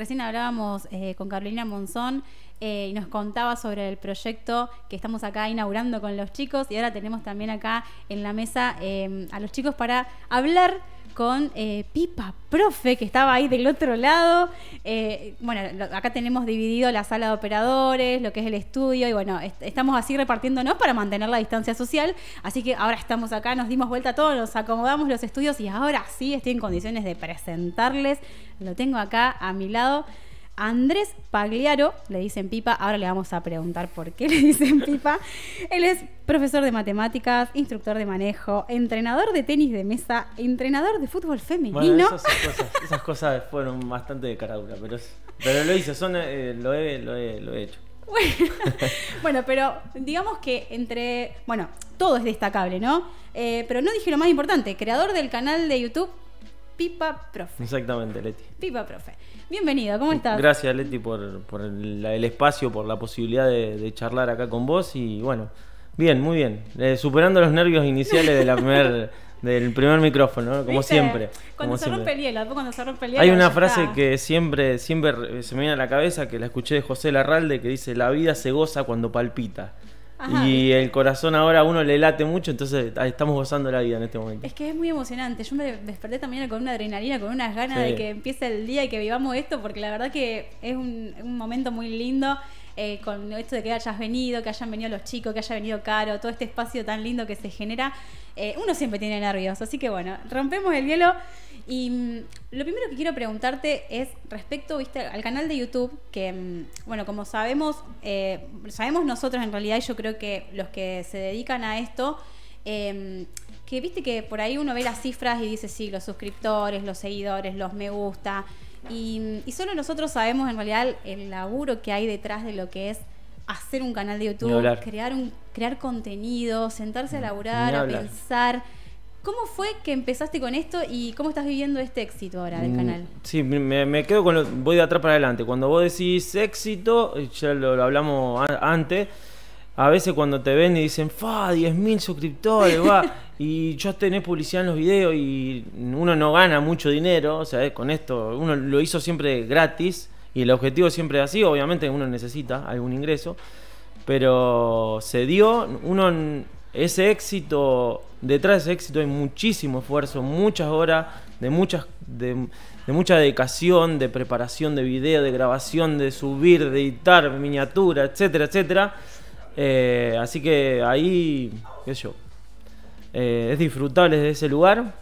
Recién hablábamos eh, con Carolina Monzón eh, y nos contaba sobre el proyecto que estamos acá inaugurando con los chicos y ahora tenemos también acá en la mesa eh, a los chicos para hablar con eh, Pipa Profe, que estaba ahí del otro lado. Eh, bueno, acá tenemos dividido la sala de operadores, lo que es el estudio, y bueno, estamos así repartiéndonos para mantener la distancia social. Así que ahora estamos acá, nos dimos vuelta todos, nos acomodamos los estudios y ahora sí estoy en condiciones de presentarles. Lo tengo acá a mi lado. Andrés Pagliaro, le dicen Pipa, ahora le vamos a preguntar por qué le dicen Pipa. Él es profesor de matemáticas, instructor de manejo, entrenador de tenis de mesa, entrenador de fútbol femenino. Bueno, esas, cosas, fueron bastante de caradura, pero, pero lo hice, son, eh, lo, he, lo, he, hecho. Bueno, pero digamos que entre. Bueno, todo es destacable, ¿no? Eh, pero no dije lo más importante: creador del canal de YouTube Pipa Profe. Exactamente, Leti. Pipa Profe. Bienvenido, ¿cómo uh, estás? Gracias, Leti, por, el, espacio, por la posibilidad de, charlar acá con vos. Y bueno, bien, muy bien. Eh, superando los nervios iniciales del primer micrófono, como siempre. Cuando se rompe el hielo, cuando se rompe el hielo. Hay una frase que siempre, siempre se me viene a la cabeza, que la escuché de José Larralde, que dice, la vida se goza cuando palpita. Y el corazón ahora a uno le late mucho, entonces estamos gozando la vida en este momento. Es que es muy emocionante. Yo me desperté también con una adrenalina, con unas ganas de que empiece el día y que vivamos esto, porque la verdad que es un, un momento muy lindo. Eh, con esto de que hayas venido, que hayan venido los chicos, que haya venido Caro, todo este espacio tan lindo que se genera. Eh, uno siempre tiene nervios, así que bueno, rompemos el hielo. Y mm, lo primero que quiero preguntarte es respecto, viste, al canal de YouTube, que mm, bueno, como sabemos, eh, sabemos nosotros en realidad, y yo creo que los que se dedican a esto, em, que viste que por ahí uno ve las cifras y dice, sí, los suscriptores, los seguidores, los me gusta, y, y, solo nosotros sabemos en realidad el laburo que hay detrás de lo que es hacer un canal de YouTube, crear, un, crear contenido, sentarse a laburar, a pensar. ¿Cómo fue que empezaste con esto y cómo estás viviendo este éxito ahora del mm, canal? Sí, me, quedo con lo, voy de atrás para adelante. Cuando vos decís éxito, ya lo, hablamos antes a veces cuando te ven y dicen, fa, 10.000 suscriptores, va, y yo tenés publicidad en los videos y uno no gana mucho dinero, o sea, con esto uno lo hizo siempre gratis y el objetivo siempre es así, obviamente uno necesita algún ingreso, pero se dio, uno, ese éxito, detrás de ese éxito hay muchísimo esfuerzo, muchas horas, de muchas... de mucha dedicación, de preparación de video, de grabación, de subir, de editar, miniatura, etcétera, etcétera eh, así que ahí, qué yo, eh, es disfrutable desde ese lugar.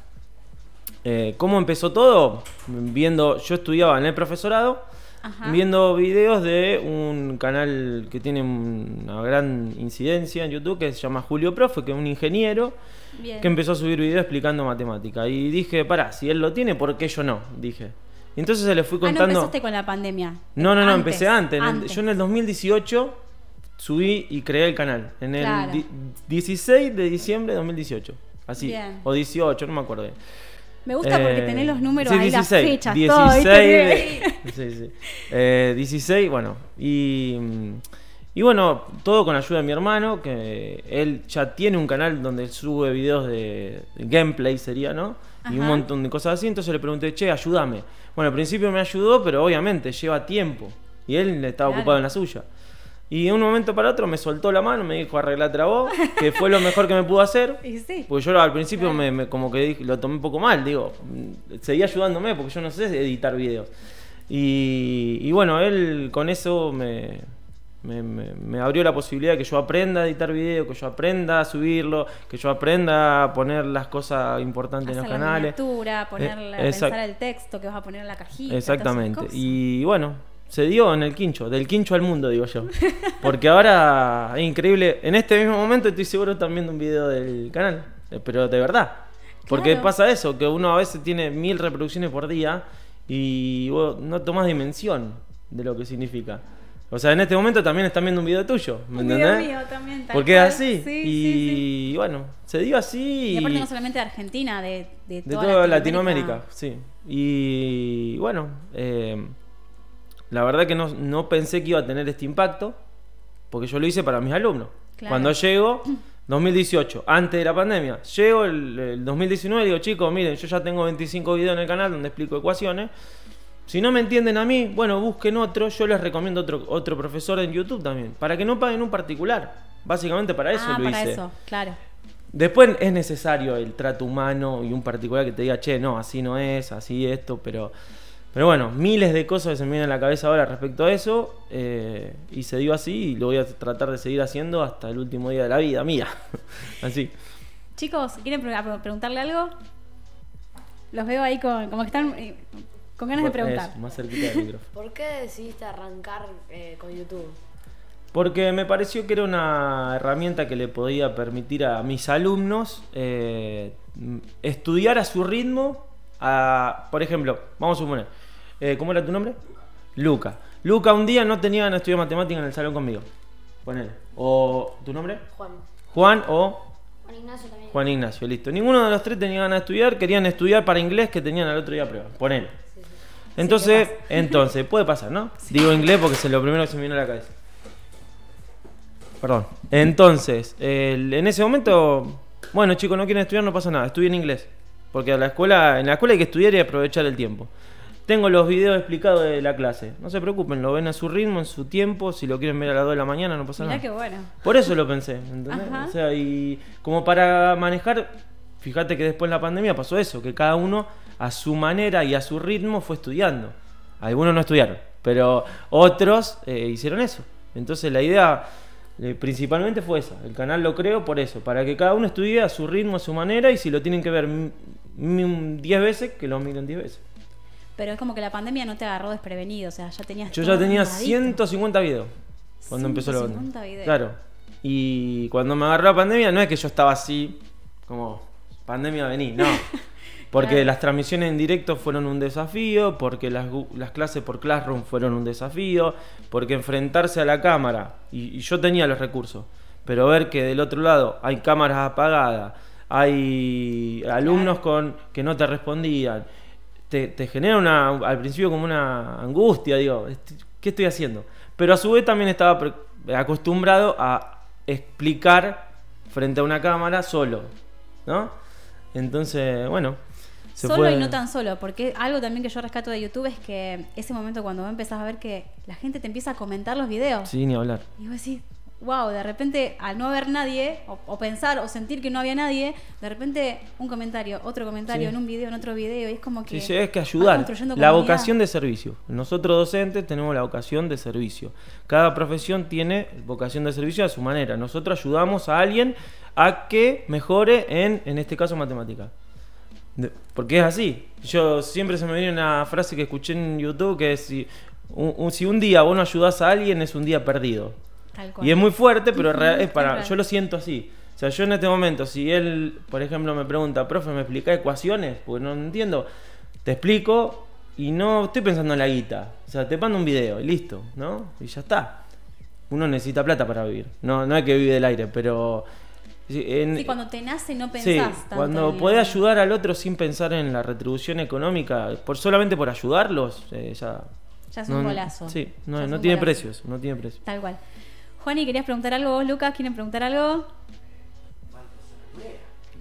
Eh, ¿Cómo empezó todo? Viendo, yo estudiaba en el profesorado, viendo videos de un canal que tiene una gran incidencia en YouTube que se llama Julio Profe, que es un ingeniero que empezó a subir videos explicando matemática. Y dije, pará, si él lo tiene, ¿por qué yo no? Dije. entonces se le fui contando. Ah, no empezaste con la pandemia. No, no, no, empecé antes. Yo en el 2018 subí y creé el canal. En el 16 de diciembre de 2018. Así. O 18, no me acuerdo Me gusta porque eh, tenés los números ahí, las fechas, 16, eh, bueno. Y, bueno, todo con ayuda de mi hermano, que él ya tiene un canal donde sube videos de gameplay, sería, ¿no? Y un montón de cosas así. Entonces le pregunté, che, ayúdame. Bueno, al principio me ayudó, pero obviamente lleva tiempo. Y él estaba ocupado en la suya. Y de un momento para otro me soltó la mano, me dijo arreglate vos, que fue lo mejor que me pudo hacer. Porque yo al principio me, como que lo tomé un poco mal, digo, seguía ayudándome porque yo no sé editar videos. Y, bueno, él con eso me, abrió la posibilidad de que yo aprenda a editar videos, que yo aprenda a subirlo, que yo aprenda a poner las cosas importantes en los canales. Eh, la pensar el texto que vas a poner en la cajita. Exactamente. Y bueno, se dio en el quincho, del quincho al mundo, digo yo. Porque ahora es increíble. En este mismo momento estoy seguro también viendo un video del canal, eh, pero de verdad. Porque pasa eso, que uno a veces tiene mil reproducciones por día y no tomás dimensión de lo que significa. O sea, en este momento también están viendo un video tuyo, ¿me un Video mío también, Porque es así. y bueno, se dio así. Y aparte no solamente de Argentina, de, de, de toda, Latinoamérica. sí. Y bueno, eh, la verdad que no, pensé que iba a tener este impacto, porque yo lo hice para mis alumnos. Cuando llego, 2018, antes de la pandemia, llego el, 2019 y digo, chicos, miren, yo ya tengo 25 videos en el canal donde explico ecuaciones. Si no me entienden a mí, bueno, busquen otro. Yo les recomiendo otro, otro profesor en YouTube también, para que no paguen un particular. Básicamente para eso ah, para Eso, claro. Después es necesario el trato humano y un particular que te diga, che, no, así no es, así esto, pero pero bueno, miles de cosas que se me vienen a la cabeza ahora respecto a eso. Eh, y se dio así y lo voy a tratar de seguir haciendo hasta el último día de la vida mía. así. Chicos, ¿quieren preguntarle algo? Los veo ahí con, como que están eh, con ganas de preguntar. más cerquita del ¿Por qué decidiste arrancar eh, con YouTube? Porque me pareció que era una herramienta que le podía permitir a mis alumnos estudiar a su ritmo por ejemplo, vamos a suponer, eh, ¿cómo era tu nombre? Luca. Luca un día no tenía estudiar matemática en el salón conmigo. Ponele. O tu nombre? Juan. Juan o Juan Ignacio también. Juan Ignacio, listo. Ninguno de los tres tenía ganas de estudiar, querían estudiar para inglés que tenían al otro día prueba. Ponele. Entonces, entonces, puede pasar, ¿no? Digo inglés porque es lo primero que se me vino a la cabeza. Perdón. Entonces, en ese momento, bueno chicos, no quieren estudiar, no pasa nada, estudien inglés. Porque a la escuela, en la escuela hay que estudiar y aprovechar el tiempo. Tengo los videos explicados de la clase. No se preocupen, lo ven a su ritmo, en su tiempo. Si lo quieren ver a las 2 de la mañana, no pasa nada. bueno. Por eso lo pensé, O sea, y como para manejar, fíjate que después de la pandemia pasó eso, que cada uno a su manera y a su ritmo fue estudiando. Algunos no estudiaron, pero otros eh, hicieron eso. Entonces la idea eh, principalmente fue esa. El canal lo creo por eso, para que cada uno estudie a su ritmo, a su manera, y si lo tienen que ver 10 veces, que lo miren 10 veces. Pero es como que la pandemia no te agarró desprevenido, o sea, ya tenías... Yo ya tenía 150 videos cuando empezó la Videos. Claro. Y cuando me agarró la pandemia, no es que yo estaba así, como, pandemia vení, no. Porque las transmisiones en directo fueron un desafío, porque las, clases por Classroom fueron un desafío, porque enfrentarse a la cámara, y, yo tenía los recursos, pero ver que del otro lado hay cámaras apagadas, hay alumnos con que no te respondían, te, genera una, al principio como una angustia, digo, este, ¿qué estoy haciendo? Pero a su vez también estaba acostumbrado a explicar frente a una cámara solo, ¿no? Entonces, bueno, solo y no tan solo, porque algo también que yo rescato de YouTube es que ese momento cuando vos empezás a ver que la gente te empieza a comentar los videos. Sí, ni hablar. Y vos decís, wow, de repente al no haber nadie, o, pensar o sentir que no había nadie, de repente un comentario, otro comentario, en un video, en otro video, y es como que... Sí, es que ayudar. La vocación de servicio. Nosotros docentes tenemos la vocación de servicio. Cada profesión tiene vocación de servicio a su manera. Nosotros ayudamos a alguien a que mejore en, en este caso, matemática. Porque es así. Yo siempre se me viene una frase que escuché en YouTube que es si un, si un día vos no ayudás a alguien es un día perdido. Y es muy fuerte, pero es para, yo lo siento así. O sea, yo en este momento, si él, por ejemplo, me pregunta, profe, ¿me explica ecuaciones? Porque no entiendo. Te explico y no estoy pensando en la guita. O sea, te mando un video y listo, ¿no? Y ya está. Uno necesita plata para vivir. No, no hay que vivir del aire, pero cuando te nace no pensás sí, Cuando podés ayudar al otro sin pensar en la retribución económica, por solamente por ayudarlos, eh, ya. Ya es un golazo. Sí, no, tiene precios, no tiene precios. Tal cual. Juani, ¿querías preguntar algo vos, Lucas? ¿Quieren preguntar algo?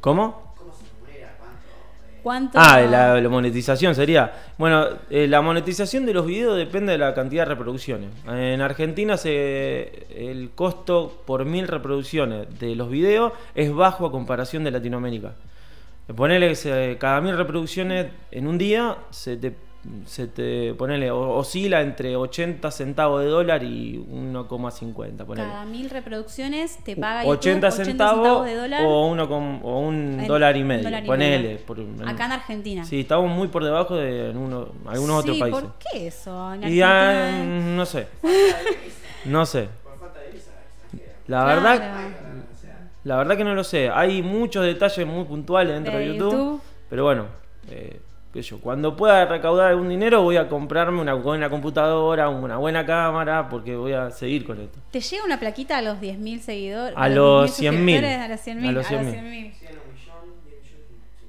¿Cómo? Ah, la, monetización sería. Bueno, eh, la monetización de los videos depende de la cantidad de reproducciones. En Argentina se, el costo por mil reproducciones de los videos es bajo a comparación de Latinoamérica. Ponerle que cada mil reproducciones en un día se te se te ponele, oscila entre 80 centavos de dólar y 1,50. Cada mil reproducciones te paga 80, centavos, de dólar. O, uno con, o un dólar y medio. Por, Acá en Argentina. Sí, estamos muy por debajo de algunos otros países. ¿Por qué eso? y ah, no sé. no sé. La verdad, la verdad que no lo sé. Hay muchos detalles muy puntuales dentro de, YouTube, pero bueno. Eh, cuando pueda recaudar algún dinero voy a comprarme una buena computadora, una buena cámara, porque voy a seguir con esto. ¿Te llega una plaquita a los 10.000 seguidores? A, los 100.000. A los 100.000. A los 100.000. 100, 100,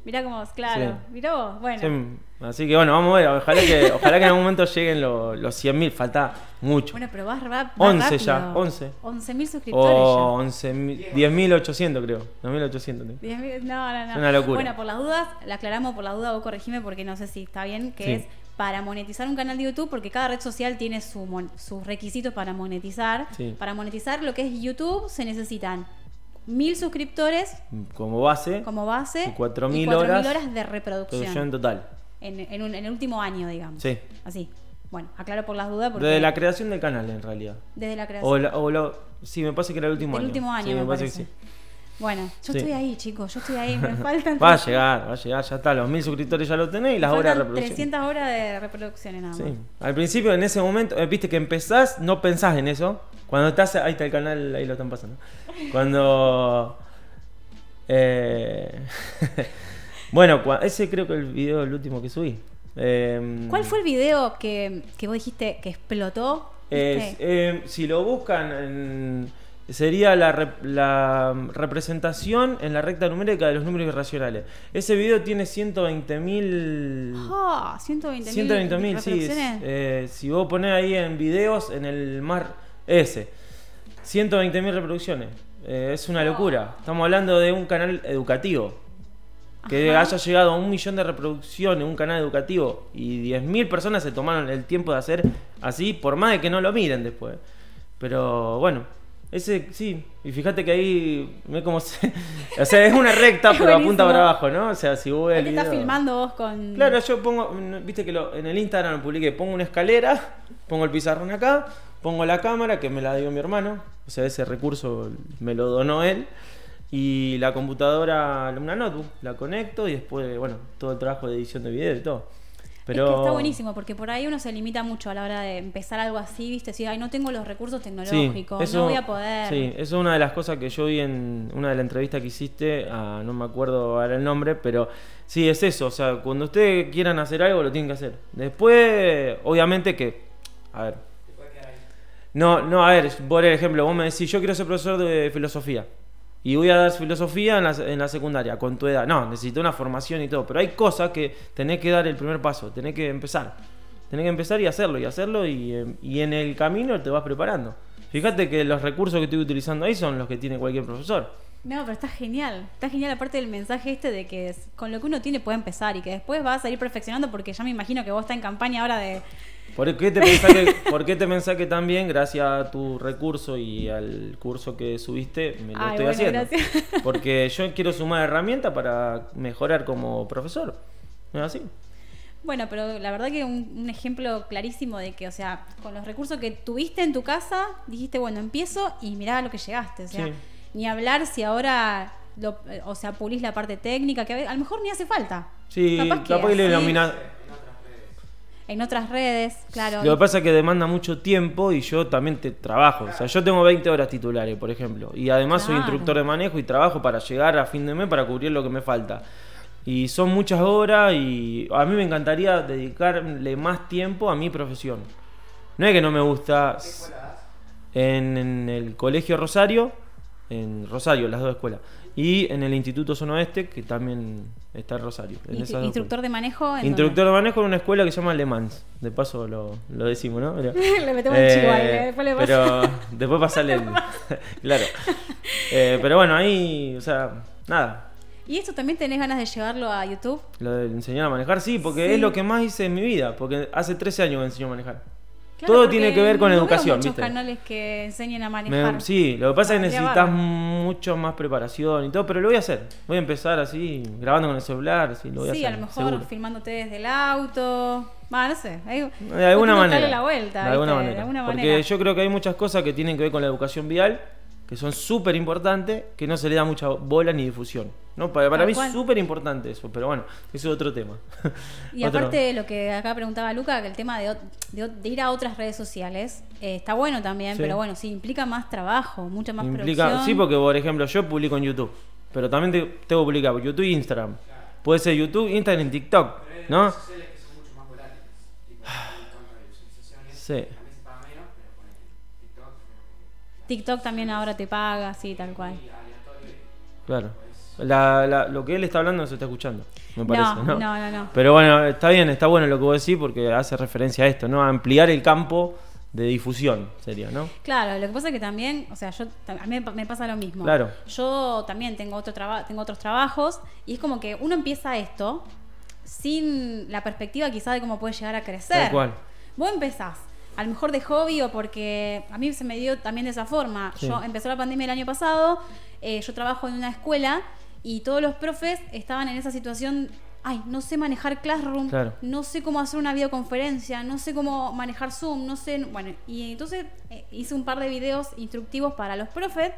Mirá cómo, claro, sí. mirá vos, bueno. Sí. Así que bueno, vamos a ver, ojalá que, en algún momento lleguen los, 100.000, falta mucho. Bueno, pero vas, rápido. 11 ya, 11. 11.000 suscriptores. O 10.800 creo, 2.800. no, no, no. Es una locura. Bueno, por las dudas, la aclaramos por las dudas, vos corregime porque no sé si está bien, que es para monetizar un canal de YouTube, porque cada red social tiene su, sus requisitos para monetizar. Para monetizar lo que es YouTube se necesitan mil suscriptores como base, como base y 4.000 horas, de reproducción. en total en, en, un, en el último año, digamos. Sí. Así. Bueno, aclaro por las dudas. Desde la creación del canal, en realidad. Desde la creación. O, o Sí, me parece que era el último año. El último año, me, parece. que sí. Bueno, yo estoy ahí, chicos, yo estoy ahí, me faltan... va a llegar, va a llegar, ya está, los mil suscriptores ya lo tenés y las horas de reproducción. 300 horas de reproducción en más. Sí, al principio, en ese momento, eh, viste que empezás, no pensás en eso. Cuando estás, ahí está el canal, ahí lo están pasando. Cuando... Eh... Bueno, ese creo que el video el último que subí. Em, ¿Cuál fue el video que, vos dijiste que explotó? Em, si lo buscan, sería la, representación en la recta numérica de los números irracionales. Ese video tiene 120 mil... 120 ah, mil. Eh, si vos ponés ahí en videos, en el mar ese. 120 mil reproducciones. Eh, es una locura. Estamos hablando de un canal educativo que haya llegado a un millón de reproducciones un canal educativo y 10.000 personas se tomaron el tiempo de hacer así, por más de que no lo miren después. Pero bueno, ese sí, y fíjate que ahí me como se, o sea, es una recta pero apunta para abajo, ¿no? O sea, si voy filmando vos con Claro, yo pongo, viste que lo, en el Instagram lo publiqué, pongo una escalera, pongo el pizarrón acá, pongo la cámara que me la dio mi hermano, o sea, ese recurso me lo donó él. Y la computadora, una notebook, la conecto y después, bueno, todo el trabajo de edición de video y todo. Pero... Es que está buenísimo, porque por ahí uno se limita mucho a la hora de empezar algo así, ¿viste? Si, ay, no tengo los recursos tecnológicos, no voy a poder. Sí, eso es una de las cosas que yo vi en una de las entrevistas que hiciste, ah, no me acuerdo ahora el nombre, pero sí, es eso. O sea, cuando ustedes quieran hacer algo, lo tienen que hacer. Después, obviamente que, a ver. No, no, a ver, por ejemplo, vos me decís, yo quiero ser profesor de filosofía y voy a dar filosofía en la, secundaria, con tu edad. No, necesito una formación y todo. Pero hay cosas que tenés que dar el primer paso, tenés que empezar. Tenés que empezar y hacerlo, y hacerlo, y, eh, y en el camino te vas preparando. Fíjate que los recursos que estoy utilizando ahí son los que tiene cualquier profesor. No, pero está genial. Está genial aparte del mensaje este de que con lo que uno tiene puede empezar y que después va a salir perfeccionando porque ya me imagino que vos estás en campaña ahora de ¿Por qué te mensaje que, ¿por qué te también, gracias a tu recurso y al curso que subiste, me lo estoy haciendo? Porque yo quiero sumar herramientas para mejorar como profesor. ¿No es así? Bueno, pero la verdad que un, ejemplo clarísimo de que, o sea, con los recursos que tuviste en tu casa, dijiste, bueno, empiezo y mirá a lo que llegaste. O sea, ni hablar si ahora, o sea, pulís la parte técnica, que a, lo mejor ni hace falta. Sí, capaz que, en otras redes, claro. Lo que pasa es que demanda mucho tiempo y yo también te trabajo. O sea, yo tengo 20 horas titulares, por ejemplo. Y además soy instructor de manejo y trabajo para llegar a fin de mes para cubrir lo que me falta. Y son muchas horas y a mí me encantaría dedicarle más tiempo a mi profesión. No es que no me gusta en el Colegio Rosario, en Rosario, las dos escuelas y en el Instituto Zona que también está Rosario. ¿Instructor de manejo? instructor de manejo en una escuela que se llama Le Mans. De paso lo, decimos, ¿no? le metemos un chihuahua. ¿eh? después le Pero después pasarle el... claro. Eh, pero bueno, ahí, o sea, nada. ¿Y esto también tenés ganas de llevarlo a YouTube? Lo de enseñar a manejar, sí, porque es lo que más hice en mi vida, porque hace 13 años me enseño a manejar. Todo tiene que ver con no educación, Muchos canales que enseñen a manejar. sí, lo que pasa es que necesitas mucho más preparación y todo, pero lo voy a hacer. Voy a empezar así, grabando con el celular, sí, a lo mejor filmándote desde el auto. va no sé. Hay, La vuelta, de, alguna manera. Porque yo creo que hay muchas cosas que tienen que ver con la educación vial que son súper importantes, que no se le da mucha bola ni difusión. ¿no? Para, para mí es súper importante eso, pero bueno, eso es otro tema. Y aparte de lo que acá preguntaba Luca, que el tema de, ir a otras redes sociales eh, está bueno también, pero bueno, sí, implica más trabajo, mucha más producción. Sí, porque por ejemplo yo publico en YouTube, pero también tengo que publicar YouTube e Instagram. Puede ser YouTube, Instagram, y TikTok, ¿no? Ah. Sí. TikTok también ahora te paga, sí, tal cual. Claro. La, la, lo que él está hablando no se está escuchando, me parece. No, no, no, no, Pero bueno, está bien, está bueno lo que vos decís porque hace referencia a esto, ¿no? A ampliar el campo de difusión serio, ¿no? Claro, lo que pasa es que también, o sea, yo a mí me pasa lo mismo. Claro. Yo también tengo otro trabajo, tengo otros trabajos y es como que uno empieza esto sin la perspectiva quizá de cómo puede llegar a crecer. Tal cual. Vos empezás a lo mejor de hobby o porque a mí se me dio también de esa forma. Yo empezó la pandemia el año pasado, eh, yo trabajo en una escuela y todos los profes estaban en esa situación ay, no sé manejar Classroom, no sé cómo hacer una videoconferencia, no sé cómo manejar Zoom, no sé, bueno, y entonces eh, hice un par de videos instructivos para los profes,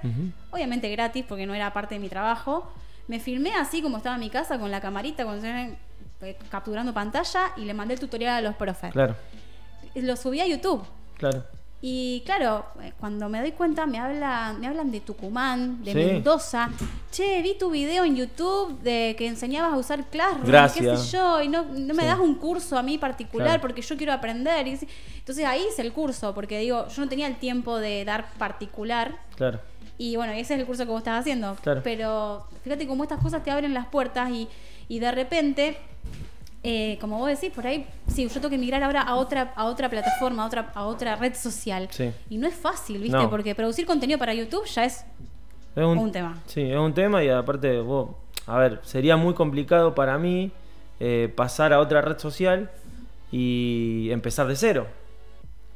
obviamente gratis porque no era parte de mi trabajo. Me filmé así como estaba en mi casa con la camarita, con, eh, capturando pantalla y le mandé el tutorial a los profes. Claro lo subí a YouTube. Claro. Y claro, eh, cuando me doy cuenta me hablan, me hablan de Tucumán, de Mendoza. Che, vi tu video en YouTube de que enseñabas a usar Classroom, Gracias. yo, y no, me das un curso a mí particular porque yo quiero aprender. entonces ahí hice el curso, porque digo, yo no tenía el tiempo de dar particular. Claro. Y bueno, ese es el curso que vos estás haciendo. Claro. Pero fíjate cómo estas cosas te abren las puertas y, y de repente eh, como vos decís, por ahí, sí, yo tengo que migrar ahora a otra, a otra plataforma, a otra, a otra red social. Y no es fácil, ¿viste? Porque producir contenido para YouTube ya es, un, tema. Sí, es un tema y aparte, vos, a ver, sería muy complicado para mí eh, pasar a otra red social y empezar de cero.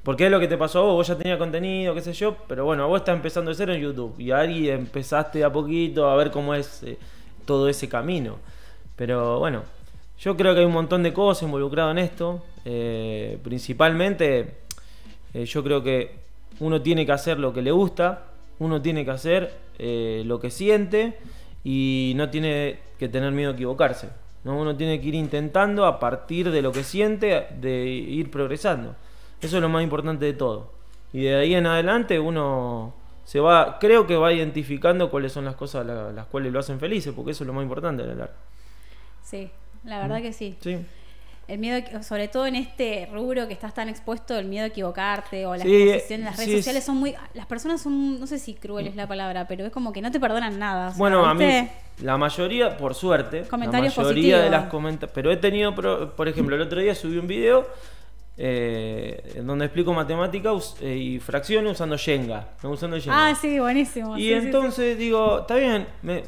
Porque es lo que te pasó a vos, vos ya tenías contenido, qué sé yo, pero bueno, vos estás empezando de cero en YouTube y ahí empezaste a poquito a ver cómo es eh, todo ese camino. Pero bueno, yo creo que hay un montón de cosas involucradas en esto. Eh, principalmente, eh, yo creo que uno tiene que hacer lo que le gusta, uno tiene que hacer eh, lo que siente y no tiene que tener miedo a equivocarse. ¿no? Uno tiene que ir intentando a partir de lo que siente, de ir progresando. Eso es lo más importante de todo. Y de ahí en adelante uno se va, creo que va identificando cuáles son las cosas las, cuales lo hacen felices, porque eso es lo más importante de la Sí, la verdad que sí. Sí. El miedo, sobre todo en este rubro que estás tan expuesto, el miedo a equivocarte o la en las redes sociales son muy. Las personas son, no sé si cruel es la palabra, pero es como que no te perdonan nada. bueno, a mí, la mayoría, por suerte, comentarios la mayoría de las comentarios. Pero he tenido, por ejemplo, el otro día subí un video eh, donde explico matemáticas eh, y fracciones usando Yenga. usando Ah, sí, buenísimo. Y entonces digo, está bien, me,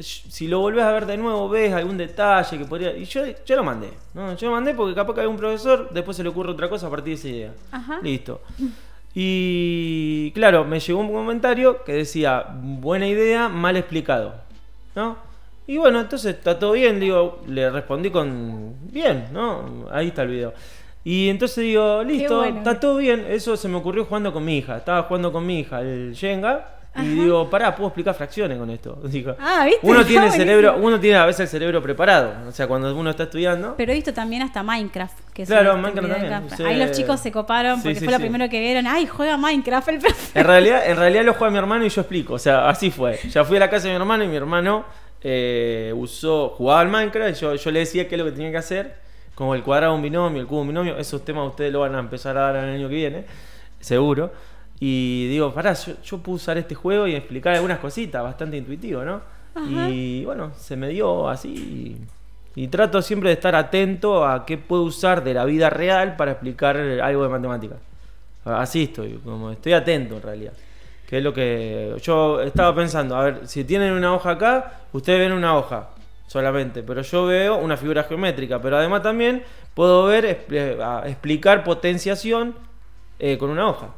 si lo volvés a ver de nuevo, ves algún detalle que podría. Y yo, yo lo mandé. ¿no? Yo lo mandé porque capaz que hay un profesor, después se le ocurre otra cosa a partir de esa idea. Listo. Y claro, me llegó un comentario que decía, buena idea, mal explicado. ¿No? Y bueno, entonces está todo bien, digo, le respondí con bien, ¿no? Ahí está el video. Y entonces digo, listo, está todo bien. Eso se me ocurrió jugando con mi hija. Estaba jugando con mi hija, el Jenga. Y digo, pará, puedo explicar fracciones con esto. Digo, ah, Uno tiene cerebro, uno tiene a veces el cerebro preparado. O sea, cuando uno está estudiando. Pero he visto también hasta Minecraft. claro, Minecraft también. Ahí los chicos se coparon porque fue lo primero que vieron. Ay, juega Minecraft el profe. En realidad, en realidad lo juega mi hermano y yo explico. O sea, así fue. Ya fui a la casa de mi hermano y mi hermano eh, usó, jugaba al Minecraft, yo, yo le decía qué es lo que tenía que hacer, como el cuadrado un binomio, el cubo un binomio, esos temas ustedes lo van a empezar a dar el año que viene, seguro. Y digo, pará, yo, puedo usar este juego y explicar algunas cositas, bastante intuitivo, ¿no? Y bueno, se me dio así. Y, trato siempre de estar atento a qué puedo usar de la vida real para explicar algo de matemática. Así estoy, como estoy atento en realidad. Que es lo que yo estaba pensando. A ver, si tienen una hoja acá, ustedes ven una hoja solamente, pero yo veo una figura geométrica, pero además también puedo ver eh, explicar potenciación eh, con una hoja.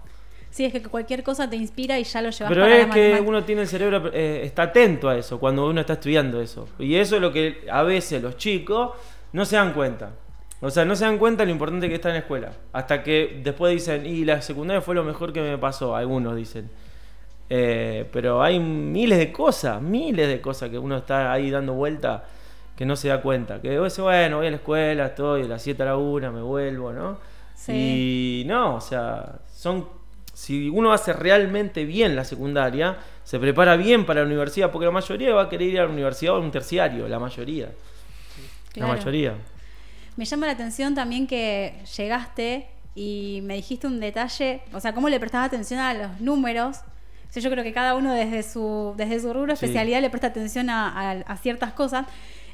Sí, es que cualquier cosa te inspira y ya lo llevas Pero es que uno tiene el cerebro, eh, está atento a eso cuando uno está estudiando eso. Y eso es lo que a veces los chicos no se dan cuenta. O sea, no se dan cuenta lo importante que está en la escuela. Hasta que después dicen, y la secundaria fue lo mejor que me pasó, algunos dicen. Eh, pero hay miles de cosas, miles de cosas que uno está ahí dando vuelta que no se da cuenta. Que dice, bueno, voy a la escuela, estoy de las 7 a la 1, me vuelvo, ¿no? Sí. Y no, o sea, son si uno hace realmente bien la secundaria, se prepara bien para la universidad, porque la mayoría va a querer ir a la universidad o a un terciario, la mayoría. La mayoría. Me llama la atención también que llegaste y me dijiste un detalle, o sea, cómo le prestabas atención a los números. yo creo que cada uno desde su, desde su rubro, especialidad, le presta atención a, ciertas cosas.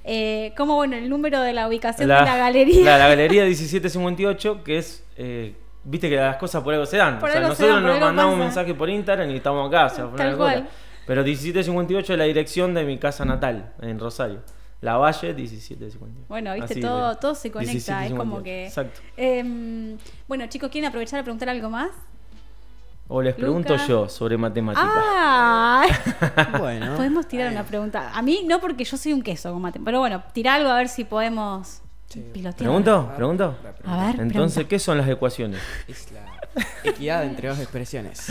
Eh, cómo, como bueno, el número de la ubicación de la galería. La, la galería 1758, que es eh, viste que las cosas por algo se dan. o sea, nosotros nos mandamos un mensaje por internet y estamos acá. O sea, Tal cual. Pero 1758 es la dirección de mi casa natal, en Rosario. La Valle 1758. Bueno, viste, todo, se conecta, es como que... Exacto. Em, bueno, chicos, ¿quieren aprovechar a preguntar algo más? O les pregunto yo sobre matemáticas. Ah, bueno. Podemos tirar una pregunta. A mí no porque yo soy un queso con matemáticas, pero bueno, tirar algo a ver si podemos... ¿Pregunto? ¿Pregunto? A ver, Entonces, ¿qué son las ecuaciones? Es la equidad entre dos expresiones.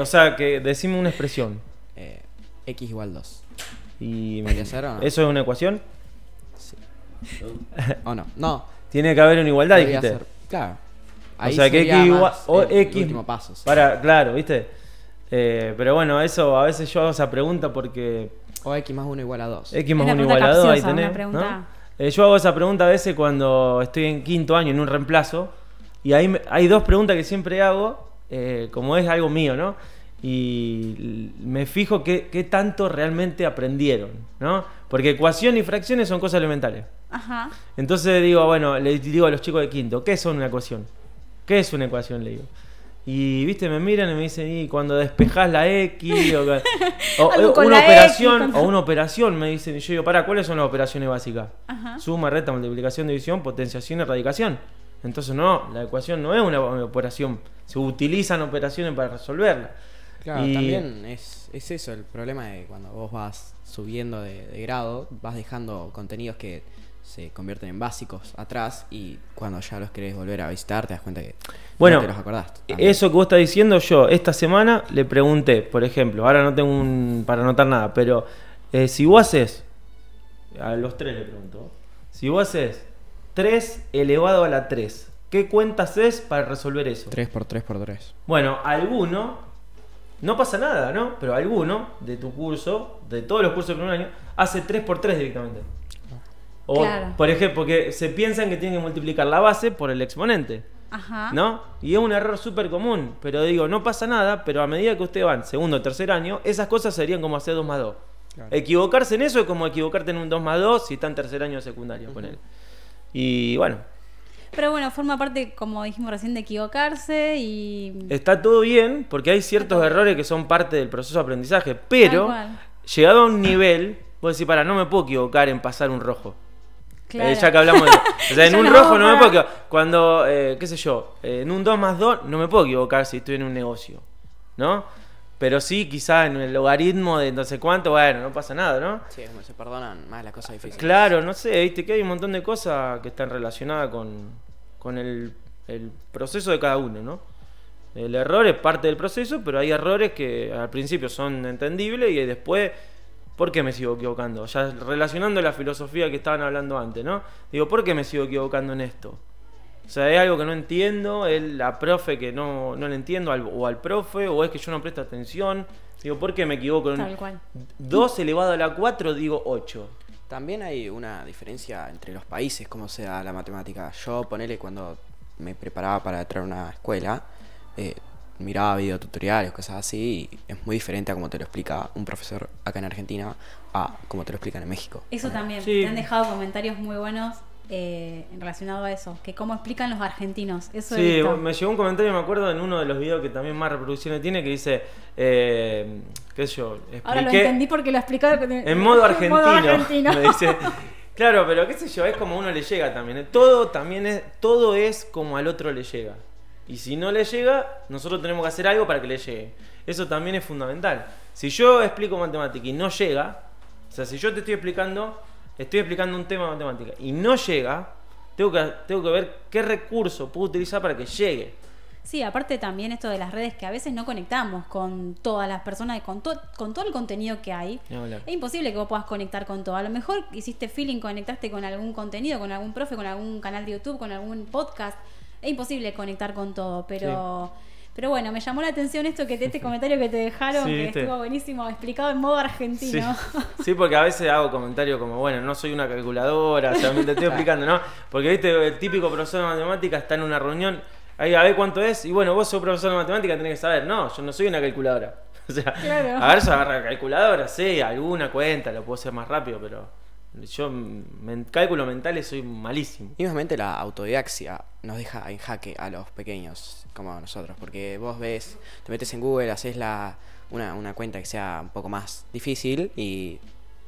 o sea, que decime una expresión. Eh, x igual 2. Y... ¿Eso es una ecuación? Sí. ¿O no? No. Tiene que haber una igualdad, dijiste. Claro. o sea, que x igual... O x... Para, claro, ¿viste? Eh, pero bueno, eso a veces yo hago esa pregunta porque... O x más 1 igual a 2. X más 1 igual a 2, ahí Una pregunta... Eh, yo hago esa pregunta a veces cuando estoy en quinto año en un reemplazo. Y hay dos preguntas que siempre hago, eh, como es algo mío, ¿no? Y me fijo qué, qué, tanto realmente aprendieron, ¿no? Porque ecuación y fracciones son cosas elementales. Ajá. Entonces digo, bueno, le digo a los chicos de quinto, ¿qué son una ecuación? ¿Qué es una ecuación? Le digo. Y viste, me miran y me dicen, y cuando despejas la X, o, eh, una operación, o una operación, me dicen, y yo digo, para ¿cuáles son las operaciones básicas? Suma, reta, multiplicación, división, potenciación, erradicación. Entonces no, la ecuación no es una operación, se utilizan operaciones para resolverla. Claro, también es, es, eso el problema de cuando vos vas subiendo de, de grado, vas dejando contenidos que se convierten en básicos atrás y cuando ya los querés volver a visitar te das cuenta que bueno, no te los acordás. E-, eso que vos estás diciendo, yo esta semana le pregunté, por ejemplo, ahora no tengo un, para anotar nada, pero eh, si vos haces, a los tres le pregunto, si vos haces 3 elevado a la 3, ¿qué cuentas es para resolver eso? 3 por 3 por 3. Bueno, alguno, no pasa nada, ¿no? Pero alguno de tu curso, de todos los cursos de un año, hace 3 por 3 directamente. Por ejemplo, porque se piensan que tienen que multiplicar la base por el exponente. Ajá. ¿No? Y es un error súper común. Pero digo, no pasa nada, pero a medida que ustedes van segundo o tercer año, esas cosas serían como hacer 2 más 2. Equivocarse en eso es como equivocarte en un 2 más 2 si está en tercer año de secundaria, con Y bueno. Pero bueno, forma parte, como dijimos recién, de equivocarse y... Está todo bien, porque hay ciertos errores que son parte del proceso de aprendizaje, pero llegado a un nivel, vos decís, para, no me puedo equivocar en pasar un rojo. Eh, ya que hablamos O sea, en un rojo no me puedo Cuando, eh, qué sé yo, eh, en un 2 más 2 no me puedo equivocar si estoy en un negocio, ¿no? Pero sí, quizás en el logaritmo de no sé cuánto, bueno, no pasa nada, ¿no? Sí, se perdonan más las cosas difíciles. Claro, no sé, viste que hay un montón de cosas que están relacionadas con, el, el proceso de cada uno, ¿no? El error es parte del proceso, pero hay errores que al principio son entendibles y después ¿por qué me sigo equivocando? Ya relacionando la filosofía que estaban hablando antes, ¿no? Digo, ¿por qué me sigo equivocando en esto? O sea, es algo que no entiendo, es la profe que no, no le entiendo, al, o al profe, o es que yo no presto atención. Digo, ¿por qué me equivoco? En Tal cual. 2 elevado a la 4 digo 8. También hay una diferencia entre los países, cómo sea la matemática. Yo, ponele, cuando me preparaba para entrar a una escuela, eh, miraba videotutoriales, cosas así, y es muy diferente a como te lo explica un profesor acá en Argentina a como te lo explican en México. Eso también, te han dejado comentarios muy buenos eh, relacionados a eso, que cómo explican los argentinos. sí, me llegó un comentario, me acuerdo, en uno de los videos que también más reproducciones tiene, que dice, eh, qué sé yo, expliqué, Ahora lo entendí porque lo explicaba en modo argentino. En modo argentino. claro, pero qué sé yo, es como uno le llega también. Eh, todo también es, todo es como al otro le llega. Y si no le llega, nosotros tenemos que hacer algo para que le llegue. Eso también es fundamental. Si yo explico matemática y no llega, o sea, si yo te estoy explicando, estoy explicando un tema de matemática y no llega, tengo que, tengo que ver qué recurso puedo utilizar para que llegue. Sí, aparte también esto de las redes que a veces no conectamos con todas las personas, con, con todo el contenido que hay. Es imposible que vos puedas conectar con todo. A lo mejor hiciste feeling, conectaste con algún contenido, con algún profe, con algún canal de YouTube, con algún podcast es imposible conectar con todo, pero... Pero bueno, me llamó la atención esto que este comentario que te dejaron, que estuvo buenísimo, explicado en modo argentino. Sí. porque a veces hago comentarios como, bueno, no soy una calculadora, o sea, te estoy explicando, ¿no? Porque viste, el típico profesor de matemáticas está en una reunión, ahí a ver cuánto es, y bueno, vos sos profesor de matemáticas, tenés que saber, no, yo no soy una calculadora. O sea, claro. a ver, si agarra calculadora, sí, alguna cuenta, lo puedo hacer más rápido, pero yo, en cálculo mentales soy malísimo. Y obviamente la autodidaxia nos deja en jaque a los pequeños, como nosotros, porque vos ves, te metes en Google, haces la, una, cuenta que sea un poco más difícil y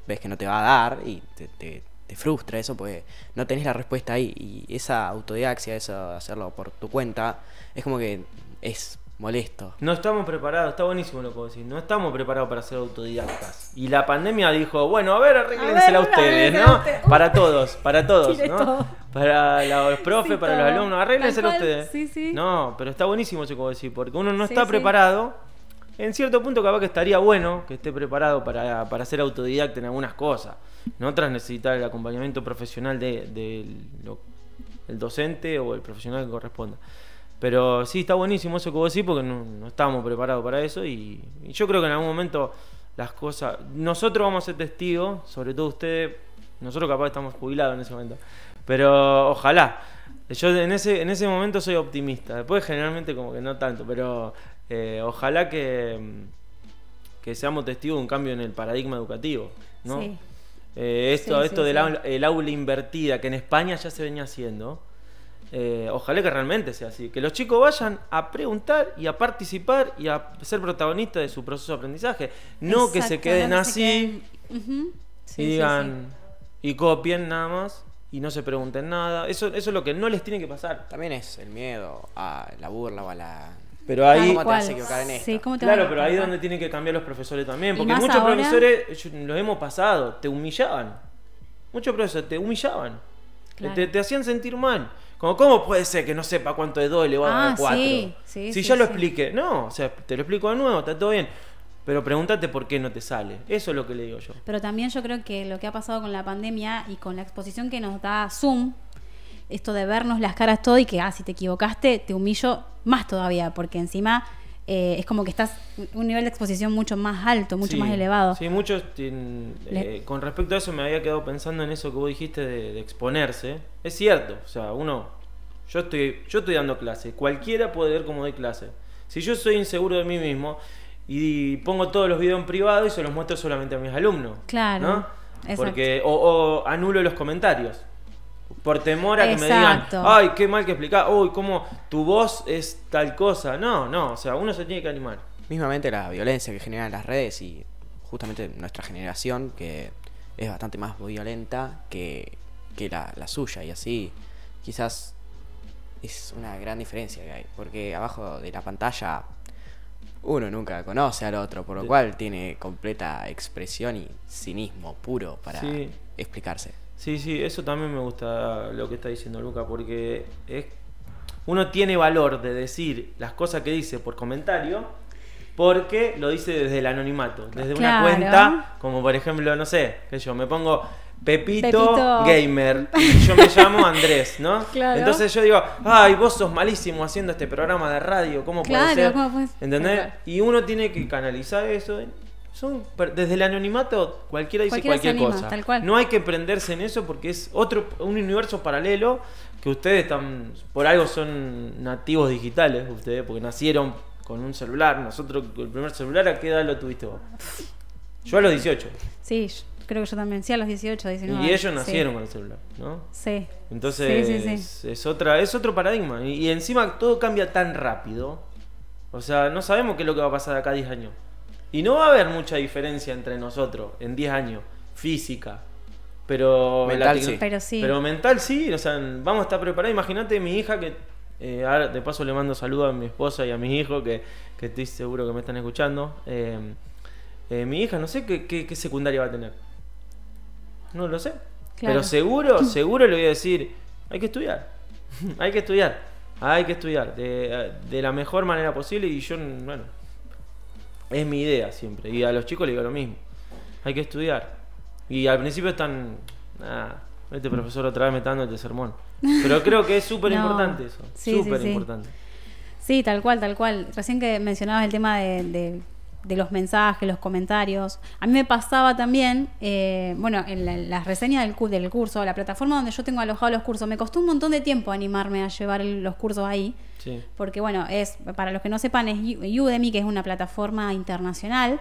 ves que no te va a dar y te, te frustra eso, porque no tenés la respuesta ahí. Y esa autodidaxia, eso de hacerlo por tu cuenta, es como que es molesto. No estamos preparados, está buenísimo lo que vos decís, no estamos preparados para ser autodidactas. Y la pandemia dijo, bueno, a ver, arréglensela a ustedes, ¿no? Para todos, para todos, ¿no? Para los profes, para los alumnos, arréglensela ustedes. No, pero está buenísimo eso que porque uno no está preparado. En cierto punto capaz que estaría bueno que esté preparado para, para ser autodidacta en algunas cosas. En otras necesitar el acompañamiento profesional del de, docente o el profesional que corresponda. Pero sí, está buenísimo eso que vos decís porque no, estábamos preparados para eso y, yo creo que en algún momento las cosas... Nosotros vamos a ser testigos, sobre todo ustedes, nosotros capaz estamos jubilados en ese momento, pero ojalá. Yo en ese, momento soy optimista, después generalmente como que no tanto, pero eh, ojalá que, que seamos testigos de un cambio en el paradigma educativo, ¿no? Eh, esto esto del el aula invertida, que en España ya se venía haciendo eh, ojalá que realmente sea así. Que los chicos vayan a preguntar y a participar y a ser protagonistas de su proceso de aprendizaje. No que se queden así y digan y copien nada más y no se pregunten nada. Eso, eso es lo que no les tiene que pasar. También es el miedo a la burla o a la pero ahí. claro, pero ahí es donde tienen que cambiar los profesores también. Porque muchos profesores, los hemos pasado, te humillaban. Muchos profesores te humillaban. Te, te, hacían sentir mal. Como, ¿cómo puede ser que no sepa cuánto es 2 elevado va a 4? Ah, sí, sí, si ya lo expliqué. No, o sea, te lo explico de nuevo, está todo bien. Pero pregúntate por qué no te sale. Eso es lo que le digo yo. Pero también yo creo que lo que ha pasado con la pandemia y con la exposición que nos da Zoom, esto de vernos las caras todo y que, ah, si te equivocaste, te humillo más todavía, porque encima eh, es como que estás un nivel de exposición mucho más alto, mucho más elevado. Sí, muchos, eh, con respecto a eso me había quedado pensando en eso que vos dijiste de, exponerse. Es cierto, o sea, uno, yo estoy, yo estoy dando clase, cualquiera puede ver cómo doy clase. Si yo soy inseguro de mí mismo y pongo todos los videos en privado y se los muestro solamente a mis alumnos. Claro. ¿no? Porque, o anulo los comentarios por temor a que me digan, ay, qué mal que explicar, uy, cómo tu voz es tal cosa. No, no, o sea, uno se tiene que animar. Mismamente la violencia que generan las redes y justamente nuestra generación, que es bastante más violenta que, la, suya, y así quizás es una gran diferencia que hay, porque abajo de la pantalla uno nunca conoce al otro, por lo cual tiene completa expresión y cinismo puro para explicarse. Sí, sí, eso también me gusta lo que está diciendo Luca, porque es, uno tiene valor de decir las cosas que dice por comentario, porque lo dice desde el anonimato, desde una cuenta, como por ejemplo, no sé, que yo me pongo Pepito, Gamer. Y yo me llamo Andrés, ¿no? Entonces yo digo, ay, vos sos malísimo haciendo este programa de radio, ¿cómo puede ser? ¿cómo ¿Entendés? Y uno tiene que canalizar eso son, desde el anonimato cualquiera dice cualquier cosa. No hay que prenderse en eso porque es otro un universo paralelo que ustedes están por algo son nativos digitales ustedes porque nacieron con un celular, nosotros el primer celular a qué edad lo tuviste vos? Yo a los 18. Sí, creo que yo también, sí, a los 18, 19. Y ellos nacieron con el celular, ¿no? Sí. Entonces es, otra es otro paradigma y, encima todo cambia tan rápido. O sea, no sabemos qué es lo que va a pasar acá a 10 años. Y no va a haber mucha diferencia entre nosotros en 10 años, física. Pero mental, sí. pero mental sí, o sea, vamos a estar preparados. Imagínate mi hija que, eh, ahora de paso le mando saludos a mi esposa y a mi hijo, que, estoy seguro que me están escuchando. Eh, eh, mi hija, no sé qué, secundaria va a tener. No lo sé. Pero seguro, seguro le voy a decir, hay que estudiar, hay que estudiar, hay que estudiar de, de la mejor manera posible y yo, bueno, es mi idea siempre. Y a los chicos les digo lo mismo. Hay que estudiar. Y al principio están. este profesor otra vez este sermón. Pero creo que es súper importante eso. Súper importante. Sí. tal cual, tal cual. Recién que mencionabas el tema de de los mensajes, los comentarios. A mí me pasaba también, eh, bueno, en las reseñas del, del curso, la plataforma donde yo tengo alojado los cursos, me costó un montón de tiempo animarme a llevar los cursos ahí. Porque bueno, es para los que no sepan, es Udemy, que es una plataforma internacional.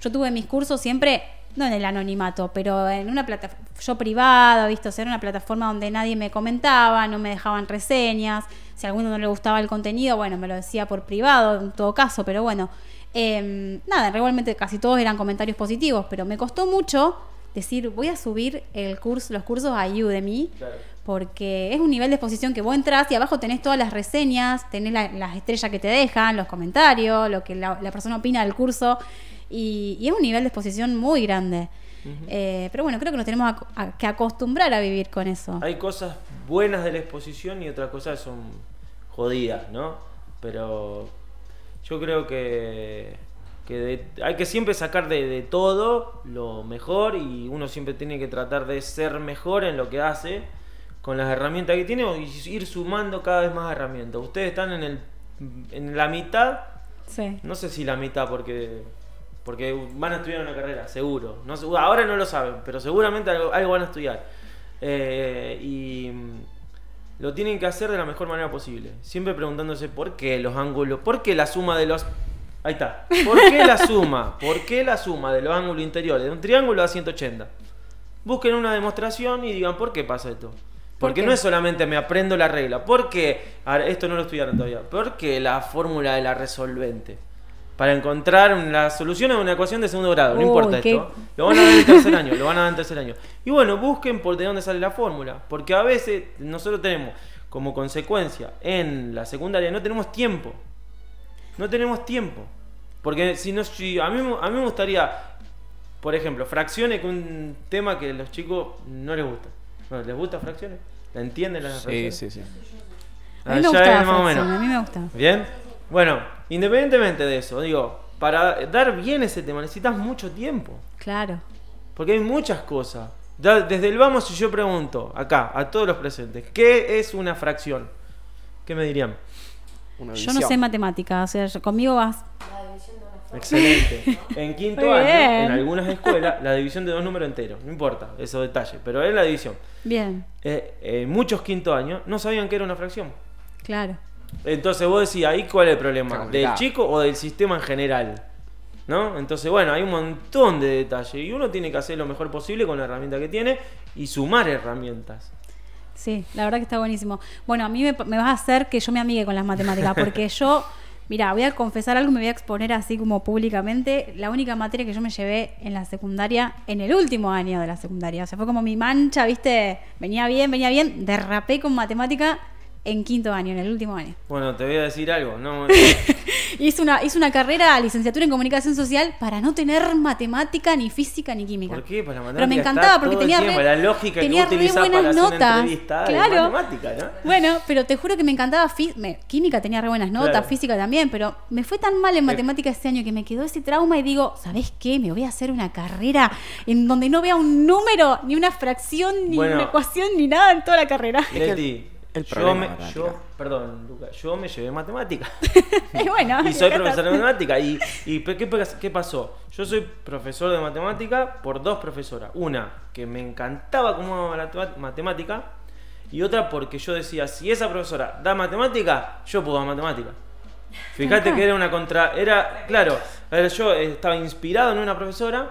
Yo tuve mis cursos siempre, no en el anonimato, pero en una plataforma, yo privada, visto, o era una plataforma donde nadie me comentaba, no me dejaban reseñas, si a alguno no le gustaba el contenido, bueno, me lo decía por privado en todo caso, pero bueno, Em, nada, realmente casi todos eran comentarios positivos, pero me costó mucho decir, voy a subir el curso, los cursos a Udemy, porque es un nivel de exposición que vos entras y abajo tenés todas las reseñas, tenés las estrellas que te dejan, los comentarios, lo que la, persona opina del curso, y, es un nivel de exposición muy grande. Eh, pero bueno, creo que nos tenemos que acostumbrar a vivir con eso. Hay cosas buenas de la exposición y otras cosas son jodidas, ¿no? Pero yo creo que, que hay que siempre sacar de, todo lo mejor y uno siempre tiene que tratar de ser mejor en lo que hace con las herramientas que tiene y ir sumando cada vez más herramientas. Ustedes están en, el, en la mitad, sí. no sé si la mitad porque porque van a estudiar una carrera, seguro. No, ahora no lo saben, pero seguramente algo, van a estudiar. Eh, y lo tienen que hacer de la mejor manera posible. Siempre preguntándose por qué los ángulos, por qué la suma de los... Ahí está. ¿Por qué la suma? ¿Por qué la suma de los ángulos interiores de un triángulo a 180? Busquen una demostración y digan por qué pasa esto. Porque no es solamente me aprendo la regla. Porque, esto no lo estudiaron todavía. Porque la fórmula de la resolvente para encontrar la solución a una ecuación de segundo grado. No importa esto. Lo van a dar en tercer año, lo van a dar en tercer año. Y bueno, busquen por de dónde sale la fórmula. Porque a veces nosotros tenemos como consecuencia en la secundaria no tenemos tiempo. No tenemos tiempo. Porque si no, a, mí, a mí me gustaría, por ejemplo, fracciones, que un tema que a los chicos no les gusta. ¿Les gusta fracciones? ¿La entienden las fracciones? Sí, sí, sí. A mí me A mí me gusta. ¿Bien? Bueno, independientemente de eso, digo, para dar bien ese tema necesitas mucho tiempo. Claro. Porque hay muchas cosas. desde el vamos, si yo pregunto acá a todos los presentes, ¿qué es una fracción? ¿Qué me dirían? yo no sé matemática, o sea, conmigo vas. La división de una Excelente. En quinto año, en algunas escuelas, la división de dos números enteros, no importa esos detalles, pero es la división. Bien. Eh, eh, muchos quinto años no sabían que era una fracción. Claro. Entonces vos decís, ahí cuál es el problema, del chico o del sistema en general. ¿No? Entonces, bueno, hay un montón de detalles y uno tiene que hacer lo mejor posible con la herramienta que tiene y sumar herramientas. Sí, la verdad que está buenísimo. Bueno, a mí me, me vas a hacer que yo me amigue con las matemáticas, porque yo, mira, voy a confesar algo, me voy a exponer así como públicamente. La única materia que yo me llevé en la secundaria, en el último año de la secundaria, o sea, fue como mi mancha, viste, venía bien, venía bien, derrapé con matemática en quinto año, en el último año. Bueno, te voy a decir algo. No, una, hizo una carrera, licenciatura en comunicación social, para no tener matemática, ni física, ni química. ¿Por qué? Para matemática. Pero me encantaba porque tenía re, lógica tenía buenas notas. claro. ¿no? Bueno, pero te juro que me encantaba. química tenía re buenas notas, física también, pero me fue tan mal en eh. matemática este año que me quedó ese trauma y digo, ¿sabes qué? Me voy a hacer una carrera en donde no vea un número, ni una fracción, ni una ecuación, ni nada en toda la carrera yo, me, yo, perdón, yo me llevé matemática. y bueno, y soy profesor de matemática. ¿Y, y qué pasó? Yo soy profesor de matemática por dos profesoras. Una, que me encantaba como la matemática, y otra porque yo decía, si esa profesora da matemática, yo puedo dar matemática. Fíjate que era una contra... Era, claro, yo estaba inspirado en una profesora,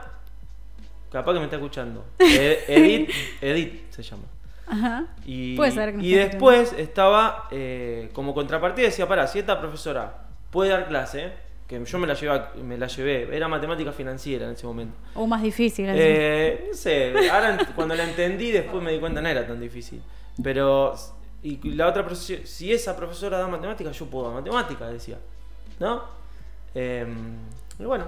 capaz que me está escuchando. E-, Edith, Edith se llama. Y, y después estaba eh, como contrapartida, decía, para, si esta profesora puede dar clase, que yo me la, llevé, me la llevé, era matemática financiera en ese momento. O más difícil. Eh, no sé, ahora cuando la entendí después me di cuenta no era tan difícil. Pero, y la otra si esa profesora da matemática, yo puedo dar matemática, decía. ¿No? Em, y bueno,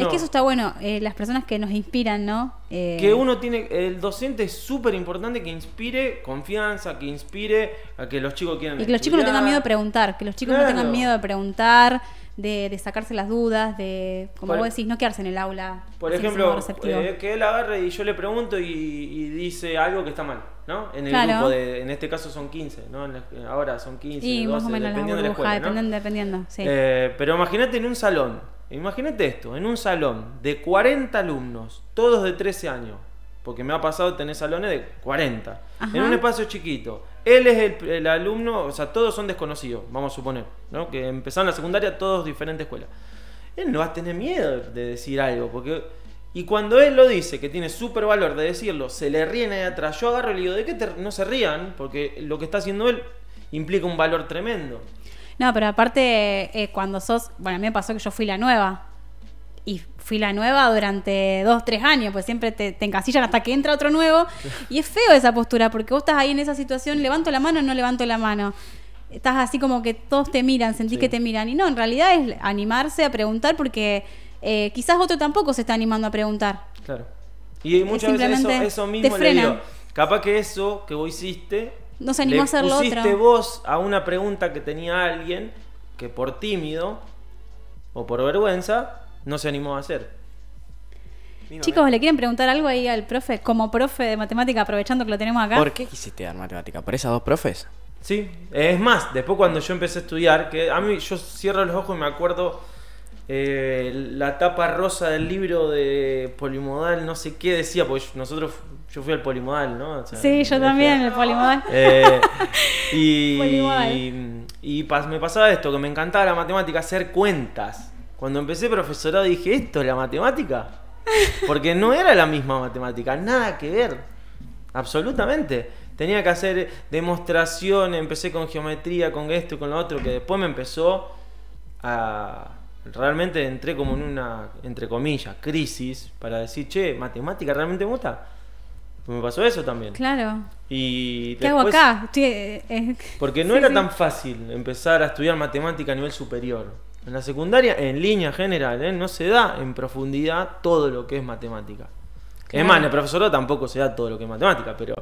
es que eso está bueno, eh, las personas que nos inspiran, ¿no? Eh, que uno tiene, el docente es súper importante que inspire confianza, que inspire a que los chicos quieran... Y que los chicos no tengan miedo de preguntar, que los chicos no tengan miedo de preguntar, de, sacarse las dudas, de, como vos decís, no quedarse en el aula. Por ejemplo, eh, que él agarre y yo le pregunto y, dice algo que está mal, ¿no? En el grupo, de, en este caso son 15, ¿no? ahora son 15, 12, dependiendo de la escuela, dependiendo, dependiendo, sí. pero imagínate en un salón Imagínate esto, en un salón de 40 alumnos, todos de 13 años, porque me ha pasado tener salones de 40, en un espacio chiquito. Él es el, alumno, o sea, todos son desconocidos, vamos a suponer, Que empezaron la secundaria todos diferentes escuelas. Él no va a tener miedo de decir algo, porque... Y cuando él lo dice, que tiene súper valor de decirlo, se le ríen ahí atrás. Yo agarro y le digo, ¿de qué no se rían? Porque lo que está haciendo él implica un valor tremendo. No, pero aparte, eh, cuando sos. Bueno, a mí me pasó que yo fui la nueva. Y fui la nueva durante dos, tres años, pues siempre te, encasillan hasta que entra otro nuevo. Y es feo esa postura, porque vos estás ahí en esa situación, levanto la mano o no levanto la mano. Estás así como que todos te miran, sentís que te miran. Y no, en realidad es animarse a preguntar, porque eh, quizás otro tampoco se está animando a preguntar. Claro. Y muchas veces eso, eso mismo le digo. Capaz que eso que vos hiciste no se animó a hacerlo pusiste vos a una pregunta que tenía alguien que por tímido o por vergüenza no se animó a hacer. Chicos, ¿le quieren preguntar algo ahí al profe? Como profe de matemática, aprovechando que lo tenemos acá. ¿Por qué quisiste dar matemática? ¿Por esas dos profes? Sí, es más, después cuando yo empecé a estudiar, que a mí yo cierro los ojos y me acuerdo eh, la tapa rosa del libro de Polimodal, no sé qué decía, porque nosotros yo fui al polimodal, ¿no? sí, yo también, el ah". eh, polimodal. y, me pasaba esto, que me encantaba la matemática, hacer cuentas. Cuando empecé profesorado dije, ¿esto es la matemática? Porque no era la misma matemática, nada que ver. Absolutamente. Tenía que hacer demostraciones, empecé con geometría, con esto y con lo otro, que después me empezó a, realmente entré como en una, entre comillas, crisis para decir, che, matemática realmente me gusta me pasó eso también. Claro. Y ¿Qué hago acá? Eh, eh, porque no era tan fácil empezar a estudiar matemática a nivel superior. En la secundaria, en línea general, ¿eh? no se da en profundidad todo lo que es matemática. además Es más, en el profesorado tampoco se da todo lo que es matemática, pero...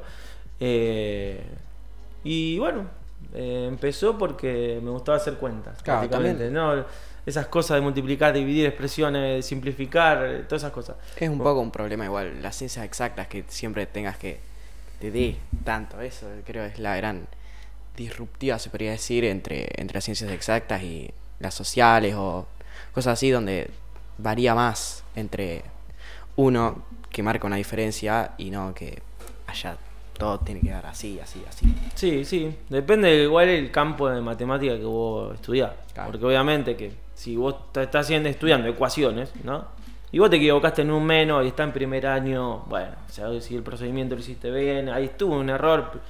y bueno, empezó porque me gustaba hacer cuentas. Claro, prácticamente esas cosas de multiplicar, dividir expresiones, simplificar, eh, todas esas cosas. Es un poco un problema igual, las ciencias exactas que siempre tengas que te dé tanto, eso creo es la gran disruptiva, se podría decir, entre, entre las ciencias exactas y las sociales o cosas así donde varía más entre uno que marca una diferencia y no que allá todo tiene que dar así, así, así. Sí, sí, depende igual el campo de matemática que vos estudiás, porque obviamente que si vos estás haciendo, estudiando ecuaciones, ¿no? Y vos te equivocaste en un menos y está en primer año, bueno, si el procedimiento lo hiciste bien, ahí estuvo un error,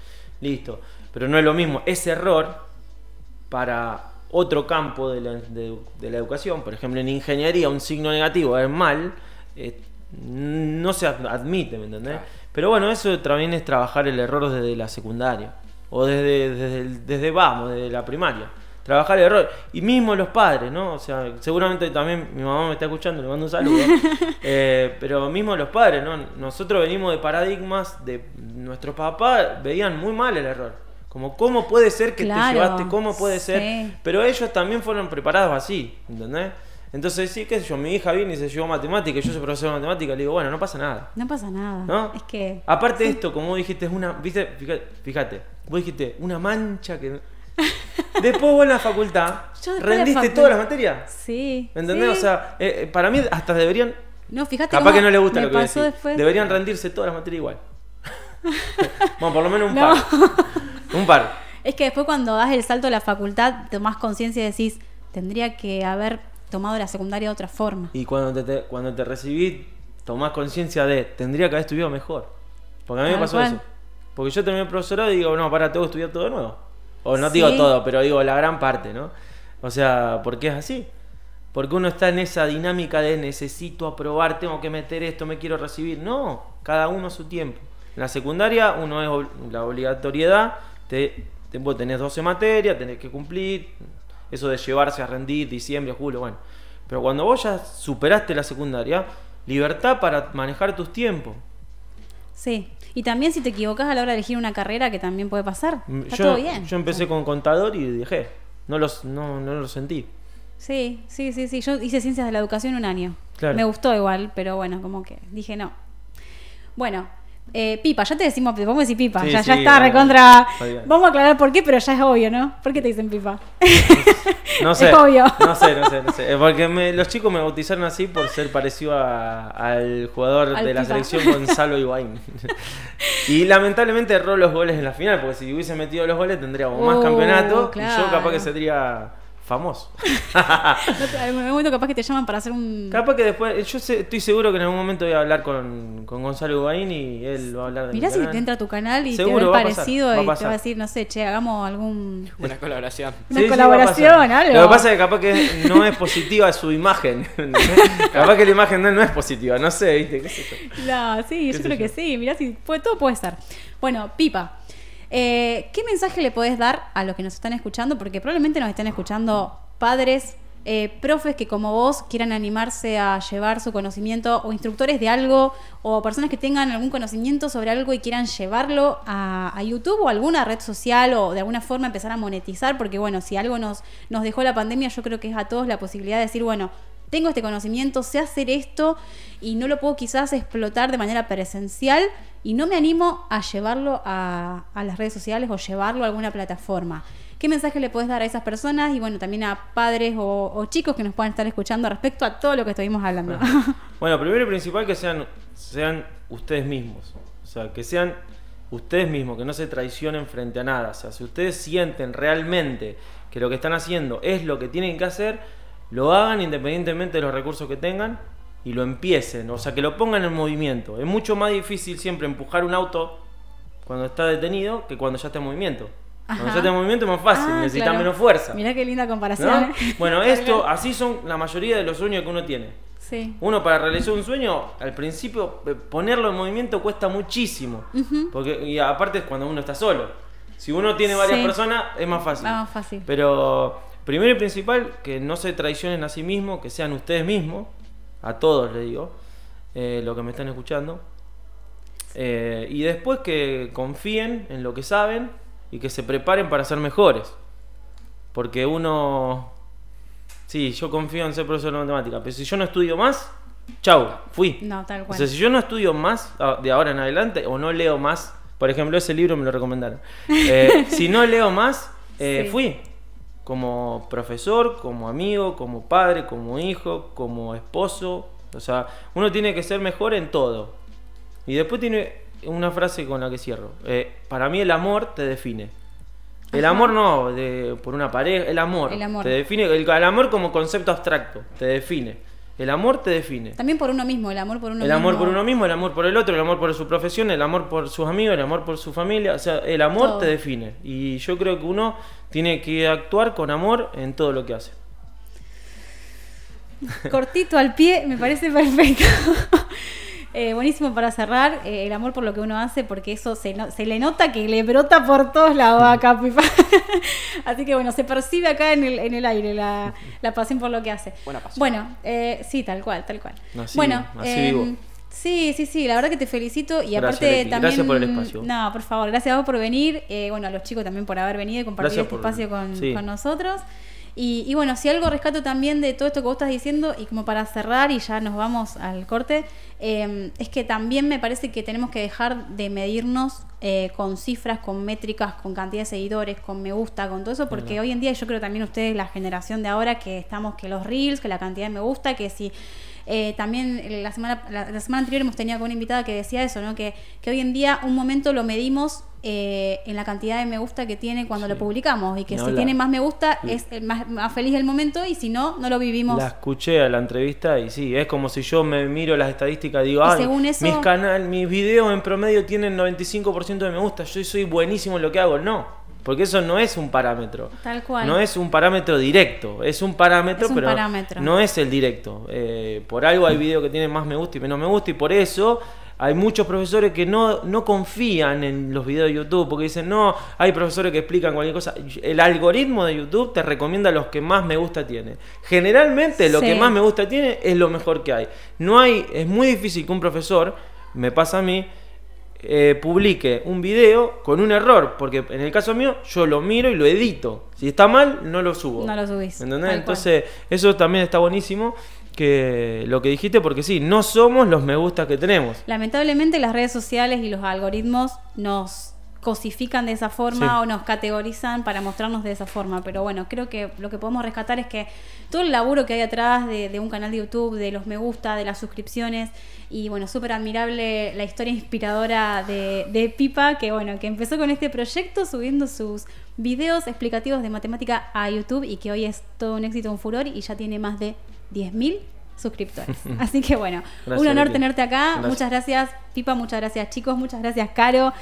listo. Pero no es lo mismo ese error para otro campo de la, educación, por ejemplo en ingeniería un signo negativo es mal, eh, no se admite, ¿me entendés? Pero bueno, eso también es trabajar el error desde la secundaria o desde vamos, desde la primaria trabajar el error. Y mismo los padres, ¿no? O sea, seguramente también mi mamá me está escuchando, le mando un saludo. Eh, pero mismo los padres, ¿no? Nosotros venimos de paradigmas de nuestros papás veían muy mal el error. Como, ¿cómo puede ser que te llevaste? ¿Cómo puede ser? Pero ellos también fueron preparados así, ¿entendés? Entonces, sí, qué sé yo, mi hija viene y se llevó matemática, y yo soy profesor de matemática, le digo, bueno, no pasa nada. No pasa nada. ¿No? Es que. Aparte de esto, como dijiste, es una. ¿Viste? Fíjate, vos dijiste, una mancha que Después vos en la facultad rendiste todas las materias. Sí. ¿Entendés? O sea, eh, eh, para mí hasta deberían. No, fíjate. Capaz que no le gusta lo que Deberían rendirse todas las materias igual. bueno, por lo menos un par. Un par. Es que después cuando das el salto a la facultad, tomás conciencia y decís, tendría que haber tomado la secundaria de otra forma. Y cuando te, cuando te recibís, tomás conciencia de, tendría que haber estudiado mejor. Porque a mí me pasó eso. Porque yo terminé el profesorado y digo, no, para, tengo que estudiar todo de nuevo. O no digo todo, pero digo la gran parte, ¿no? O sea, porque es así. Porque uno está en esa dinámica de necesito aprobar, tengo que meter esto, me quiero recibir. No, cada uno su tiempo. En la secundaria uno es la obligatoriedad, te, vos tenés 12 materias, tenés que cumplir, eso de llevarse a rendir diciembre, julio, bueno. Pero cuando vos ya superaste la secundaria, libertad para manejar tus tiempos. Sí, y también si te equivocas a la hora de elegir una carrera, que también puede pasar. Mm, está yo, todo bien. Yo empecé con contador y dejé. No, los, lo sentí. Sí, sí, sí, sí. Yo hice ciencias de la educación un año. Claro. Me gustó igual, pero bueno, como que dije no. Bueno, eh, pipa, ya te decimos, vamos a decir pipa, ya, ya está, recontra. Vamos a aclarar por qué, pero ya es obvio, ¿no? ¿Por qué te dicen pipa? No sé. No sé, no sé, no sé. Porque los chicos me bautizaron así por ser parecido al jugador de la selección Gonzalo Ibain. y lamentablemente erró los goles en la final, porque si hubiese metido los goles tendríamos más uh, campeonato y yo capaz que sería famoso. en algún momento capaz que te llaman para hacer un... Capaz que después, yo estoy seguro que en algún momento voy a hablar con, con Gonzalo Ubaín y él va a hablar de Mirá si te entra a tu canal y te ve parecido y te va a decir, no sé, che, hagamos algún... Una colaboración. Una colaboración, algo. Lo que pasa es que capaz que no es positiva su imagen. capaz que la imagen de él no, es positiva, no sé, ¿viste? ¿Qué No, sí, yo creo que sí, mirá si puede, todo puede ser. Bueno, Pipa. Eh, ¿Qué mensaje le podés dar a los que nos están escuchando? Porque probablemente nos están escuchando padres, eh, profes que como vos quieran animarse a llevar su conocimiento o instructores de algo o personas que tengan algún conocimiento sobre algo y quieran llevarlo a, YouTube o alguna red social o de alguna forma empezar a monetizar, porque bueno, si algo nos dejó la pandemia, yo creo que es a todos la posibilidad de decir, bueno, tengo este conocimiento, sé hacer esto y no lo puedo quizás explotar de manera presencial y no me animo a llevarlo a, las redes sociales o llevarlo a alguna plataforma. ¿Qué mensaje le puedes dar a esas personas y bueno, también a padres o, chicos que nos puedan estar escuchando respecto a todo lo que estuvimos hablando? Bueno, primero y principal que sean, sean ustedes mismos, o sea, que sean ustedes mismos, que no se traicionen frente a nada, o sea, si ustedes sienten realmente que lo que están haciendo es lo que tienen que hacer, lo hagan independientemente de los recursos que tengan y lo empiecen, o sea, que lo pongan en movimiento. Es mucho más difícil siempre empujar un auto cuando está detenido que cuando ya está en movimiento. Cuando ya está en movimiento es más fácil, ah, necesita menos fuerza. Mirá qué linda comparación. Eh. Bueno, esto, así son la mayoría de los sueños que uno tiene. Sí. Uno para realizar un sueño, al principio eh, ponerlo en movimiento cuesta muchísimo. porque, y aparte es cuando uno está solo. Si uno tiene varias personas, es más fácil. Ah, más fácil. Pero Primero y principal, que no se traicionen a sí mismos, que sean ustedes mismos, a todos les digo, eh, lo que me están escuchando. Eh, y después que confíen en lo que saben y que se preparen para ser mejores. Porque uno... Sí, yo confío en ser profesor de matemática, pero si yo no estudio más, chau, fui. No, tal cual. O sea, si yo no estudio más de ahora en adelante o no leo más, por ejemplo, ese libro me lo recomendaron. Eh, si no leo más, fui como profesor, como amigo, como padre, como hijo, como esposo. O sea, uno tiene que ser mejor en todo. Y después tiene una frase con la que cierro. Eh, para mí el amor te define. El amor no, de, por una pareja, el amor, Te define, el amor como concepto abstracto, te define. El amor te define. También por uno mismo, el amor por uno mismo. El amor por uno mismo, el amor por el otro, el amor por su profesión, el amor por sus amigos, el amor por su familia. O sea, el amor te define. Y yo creo que uno tiene que actuar con amor en todo lo que hace. Cortito al pie, me parece perfecto. Eh, buenísimo para cerrar, eh, el amor por lo que uno hace, porque eso se, se le nota que le brota por todos lados acá, ah, Así que bueno, se percibe acá en el, en el aire la, pasión por lo que hace. Bueno, eh, sí, tal cual, tal cual. bueno, em, Sí, sí, sí, la verdad que te felicito y aparte también... Gracias por el espacio. No, por favor, gracias a vos por venir, eh, bueno, a los chicos también por haber venido y compartir este espacio con, con nosotros. Y, bueno, si algo rescato también de todo esto que vos estás diciendo, y como para cerrar y ya nos vamos al corte, em, es que también me parece que tenemos que dejar de medirnos eh, con cifras, con métricas, con cantidad de seguidores, con me gusta, con todo eso, porque hoy en día yo creo también ustedes, la generación de ahora, que estamos que los reels, que la cantidad de me gusta, que si eh, también eh, la semana, la, semana anterior hemos tenido con una invitada que decía eso, ¿no? que, que hoy en día un momento lo medimos eh, en la cantidad de me gusta que tiene cuando lo publicamos y que si tiene más me gusta es el más, más, feliz el momento y si no, no lo vivimos. La escuché a la entrevista y sí, es como si yo me miro las estadísticas y digo, mis, canal, mis videos en promedio tienen 95% de me gusta, yo soy buenísimo en lo que hago. No, porque eso no es un parámetro. Tal cual. No es un parámetro directo. Es un parámetro, pero no es el directo. Eh, por algo hay videos que tienen más me gusta y menos me gusta, y por eso hay muchos profesores que no, no confían en los videos de YouTube porque dicen, no, hay profesores que explican cualquier cosa. El algoritmo de YouTube te recomienda los que más me gusta tiene. Generalmente lo que más me gusta tiene es lo mejor que hay. No hay, es muy difícil que un profesor, me pasa a mí, eh, publique un video con un error, porque en el caso mío yo lo miro y lo edito. Si está mal, no lo subo. No lo subís. Entonces, eso también está buenísimo que lo que dijiste, porque sí, no somos los me gusta que tenemos. Lamentablemente las redes sociales y los algoritmos nos cosifican de esa forma o nos categorizan para mostrarnos de esa forma. Pero bueno, creo que lo que podemos rescatar es que todo el laburo que hay atrás de, un canal de YouTube, de los me gusta, de las suscripciones, y bueno, súper admirable la historia inspiradora de, Pipa, que bueno, que empezó con este proyecto subiendo sus videos explicativos de matemática a YouTube y que hoy es todo un éxito, un furor y ya tiene más de 10.000 suscriptores. Así que bueno, un honor tenerte acá. Muchas gracias Pipa, muchas gracias chicos, muchas gracias Caro.